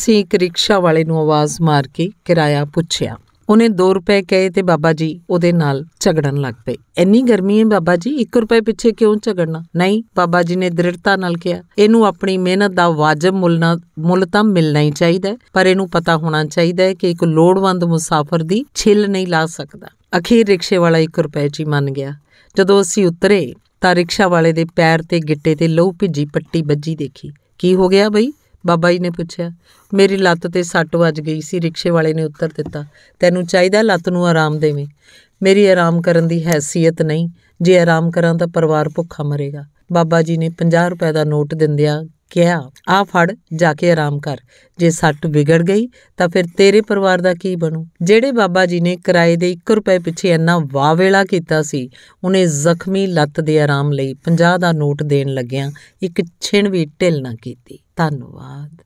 ਅਸੀਂ ਇੱਕ ਰਿਕਸ਼ਾ ਵਾਲੇ ਨੂੰ ਆਵਾਜ਼ ਮਾਰ ਕੇ ਕਿਰਾਇਆ ਪੁੱਛਿਆ ਉਹਨੇ 2 ਰੁਪਏ ਕਹੇ ਤੇ ਬਾਬਾ ਜੀ ਉਹਦੇ ਨਾਲ ਝਗੜਨ ਲੱਗ ਪਏ ਇੰਨੀ ਗਰਮੀ ਹੈ ਬਾਬਾ ਜੀ 1 ਰੁਪਏ ਪਿੱਛੇ ਕਿਉਂ ਝਗੜਨਾ ਨਹੀਂ ਬਾਬਾ ਜੀ ਨੇ ਦ੍ਰਿੜਤਾ ਨਾਲ ਕਿਹਾ ਇਹਨੂੰ ਆਪਣੀ ਮਿਹਨਤ ਦਾ ਵਾਜਬ ਮੁੱਲਣਾ ਮੁੱਲ ਤਾਂ ਮਿਲਣਾ ਹੀ ਚਾਹੀਦਾ ਪਰ ਇਹਨੂੰ ਪਤਾ ਹੋਣਾ ਚਾਹੀਦਾ ਹੈ ਕਿ ਇੱਕ ਲੋੜਵੰਦ ਮੁਸਾਫਰ ਦੀ ਛਿੱਲ ਨਹੀਂ ਲਾ ਸਕਦਾ ਅਖੀਰ ਰਿਕਸ਼ੇ ਵਾਲਾ 1 ਰੁਪਏ 'ਚ ਹੀ ਮੰਨ ਗਿਆ ਜਦੋਂ ਅਸੀਂ ਉਤਰੇ ਤਾਂ ਰਿਕਸ਼ਾ ਵਾਲੇ ਦੇ ਪੈਰ ਤੇ ਗਿੱਟੇ ਤੇ ਲਹੂ ਭਿੱਜੀ ਪੱਟੀ ਵੱਜੀ ਦੇਖੀ ਕੀ ਹੋ ਗਿਆ ਬਈ ਬਾਬਾ ਜੀ ਨੇ ਪੁੱਛਿਆ ਮੇਰੀ ਲੱਤ ਤੇ ਸੱਟ ਵੱਜ ਗਈ ਸੀ ਰਿਕਸ਼ੇ ਵਾਲੇ ਨੇ ਉੱਤਰ ਦਿੱਤਾ ਤੈਨੂੰ ਚਾਹੀਦਾ ਲੱਤ ਨੂੰ ਆਰਾਮ ਦੇਵੇਂ ਮੇਰੀ ਆਰਾਮ ਕਰਨ ਦੀ ਹیثیت ਨਹੀਂ ਜੇ ਆਰਾਮ ਕਰਾਂ ਤਾਂ ਪਰਿਵਾਰ ਭੁੱਖਾ ਮਰੇਗਾ ਬਾਬਾ ਜੀ ਨੇ 50 ਰੁਪਏ ਦਾ ਨੋਟ ਦਿੰਦਿਆਂ ਕਿਹਾ ਆ ਫੜ ਜਾ ਕੇ ਆਰਾਮ ਕਰ ਜੇ ਸੱਟ ਵਿਗੜ ਗਈ ਤਾਂ ਫਿਰ ਤੇਰੇ ਪਰਿਵਾਰ ਦਾ ਕੀ ਬਣੂ ਜਿਹੜੇ ਬਾਬਾ ਜੀ ਨੇ ਕਿਰਾਏ ਦੇ 1 ਰੁਪਏ ਪਿੱਛੇ ਇੰਨਾ ਵਾਵੇਲਾ ਕੀਤਾ ਸੀ ਉਹਨੇ ਜ਼ਖਮੀ ਲੱਤ ਦੇ ਆਰਾਮ ਲਈ 50 ਦਾ ਨੋਟ ਦੇਣ ਲੱਗਿਆਂ ਇੱਕ ਛਿਣ ਵੀ ਢਿੱਲ ਨਾ ਕੀਤੀ ਧੰਨਵਾਦ